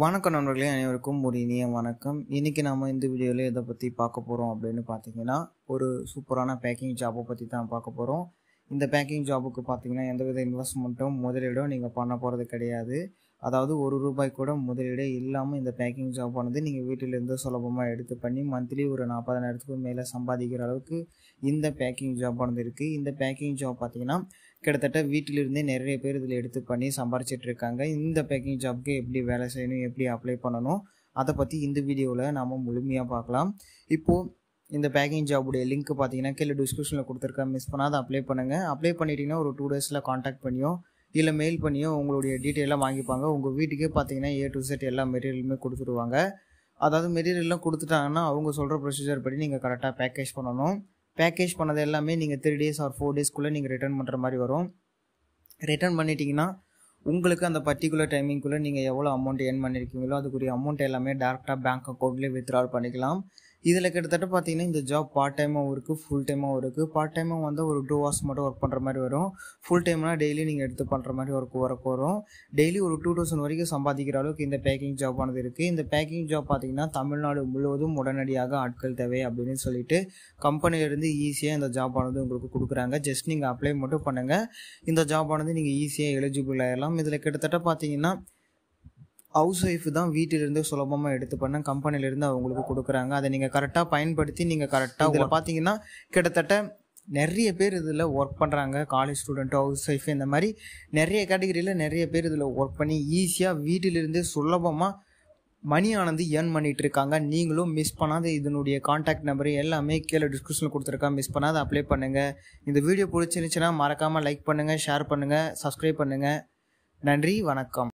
வணக்கம் நண்பர்களே அனைவருக்கும் ஒரு இனிய வணக்கம் இன்றைக்கி நம்ம இந்த வீடியோவில் எதை பற்றி பார்க்க போகிறோம் அப்படின்னு பார்த்தீங்கன்னா ஒரு சூப்பரான பேக்கிங் ஜாபை பற்றி தான் பார்க்க போகிறோம் இந்த பேக்கிங் ஜாபுக்கு பார்த்தீங்கன்னா எந்தவித இன்வெஸ்ட்மெண்ட்டும் முதலீடும் நீங்கள் பண்ண போகிறது கிடையாது அதாவது ஒரு ரூபாய் கூட முதலீடே இல்லாமல் இந்த பேக்கிங் ஜாப் ஆனது நீங்கள் வீட்டிலேருந்து சுலபமாக எடுத்து பண்ணி மந்த்லி ஒரு நாற்பதாயிரத்துக்கும் மேலே சம்பாதிக்கிற அளவுக்கு இந்த பேக்கிங் ஜாப் ஆனது இருக்குது இந்த பேக்கிங் ஜாப் பார்த்தீங்கன்னா கிட்டத்தட்ட வீட்டிலிருந்தே நிறைய பேர் இதில் எடுத்து பண்ணி சம்பாரிச்சிட்டு இருக்காங்க இந்த பேக்கிங் ஜாப்க்கு எப்படி வேலை செய்யணும் எப்படி அப்ளை பண்ணணும் அதை பற்றி இந்த வீடியோவில் நாம் முழுமையாக பார்க்கலாம் இப்போது இந்த பேக்கிங் ஜாபுடைய லிங்க் பார்த்தீங்கன்னா கீழே டிஸ்கிரிப்ஷனில் கொடுத்துருக்கேன் மிஸ் பண்ணாத அப்ளை பண்ணுங்கள் அப்ளை பண்ணிட்டீங்கன்னா ஒரு டூ டேஸில் காண்டாக்ட் பண்ணியோ இல்லை மெயில் பண்ணியோ உங்களுடைய டீட்டெயிலாக வாங்கிப்பாங்க உங்கள் வீட்டுக்கே பார்த்தீங்கன்னா ஏ டு செட் எல்லா மெட்டீரியலுமே கொடுத்துருவாங்க அதாவது மெட்டீரியல்லாம் கொடுத்துட்டாங்கன்னா அவங்க சொல்கிற ப்ரொசீஜர் படி நீங்கள் கரெக்டாக பேக்கேஜ் பண்ணணும் பேக்கேஜ் பண்ணது எல்லாமே நீங்கள் த்ரீ டேஸ் ஆர் ஃபோர் டேஸ்க்குள்ளே நீங்கள் ரிட்டர்ன் பண்ணுற மாதிரி வரும் ரிட்டர்ன் பண்ணிட்டீங்கன்னா உங்களுக்கு அந்த பர்டிகுலர் டைமிங்குள்ளே நீங்கள் எவ்வளோ அமௌண்ட் ஏர்ன் பண்ணியிருக்கீங்களோ அதுக்குரிய அமௌண்ட் எல்லாமே டேரெக்டாக பேங்க் அக்கௌண்ட்லேயே வித்ட்ரா பண்ணிக்கலாம் இதில் கிட்டத்தட்ட பார்த்தீங்கன்னா இந்த ஜாப் பார்ட் டைமாகவும் இருக்குது ஃபுல் டைமாகவும் இருக்குது பார்ட் டைமாக வந்து ஒரு டூ ஹவர்ஸ் மட்டும் ஒர்க் பண்ணுற மாதிரி வரும் ஃபுல் டைம்னால் டெய்லி நீங்கள் எடுத்து பண்ணுற மாதிரி ஒர்க் ஒர்க் வரும் டெய்லி ஒரு டூ தௌசண்ட் வரைக்கும் சம்பாதிக்கிற அளவுக்கு இந்த பேக்கிங் ஜாப் ஆனது இருக்குது இந்த பேக்கிங் ஜாப் பார்த்தீங்கன்னா தமிழ்நாடு முழுவதும் உடனடியாக ஆட்கள் தேவை அப்படின்னு சொல்லிட்டு கம்பெனியிலேருந்து ஈஸியாக இந்த ஜாப் ஆனது உங்களுக்கு கொடுக்குறாங்க ஜஸ்ட் நீங்கள் அப்ளை மட்டும் பண்ணுங்கள் இந்த ஜாப் ஆனது நீங்கள் ஈஸியாக எலிஜிபிள் ஆகிடலாம் இதில் கிட்டத்தட்ட பார்த்தீங்கன்னா ஹவுஸ் ஒய்ஃப் தான் வீட்டிலிருந்து சுலபமாக எடுத்து பண்ண கம்பெனிலேருந்து அவங்களுக்கு கொடுக்குறாங்க அதை நீங்கள் கரெக்டாக பயன்படுத்தி நீங்கள் கரெக்டாக பார்த்தீங்கன்னா கிட்டத்தட்ட நிறைய பேர் இதில் ஒர்க் பண்ணுறாங்க காலேஜ் ஸ்டூடெண்ட் ஹவுஸ் ஒய்ஃப் இந்த மாதிரி நிறைய கேட்டகரியில் நிறைய பேர் இதில் ஒர்க் பண்ணி ஈஸியாக வீட்டிலிருந்தே சுலபமாக மணி ஆனது ஏர்ன் பண்ணிகிட்டு இருக்காங்க நீங்களும் மிஸ் பண்ணாத இதனுடைய காண்டாக்ட் நம்பர் எல்லாமே கீழே டிஸ்கிரிப்ஷனில் கொடுத்துருக்கேன் மிஸ் பண்ணாத அப்ளை பண்ணுங்கள் இந்த வீடியோ பிடிச்சிருந்துச்சுன்னா மறக்காமல் லைக் பண்ணுங்கள் ஷேர் பண்ணுங்கள் சப்ஸ்கிரைப் பண்ணுங்கள் நன்றி வணக்கம்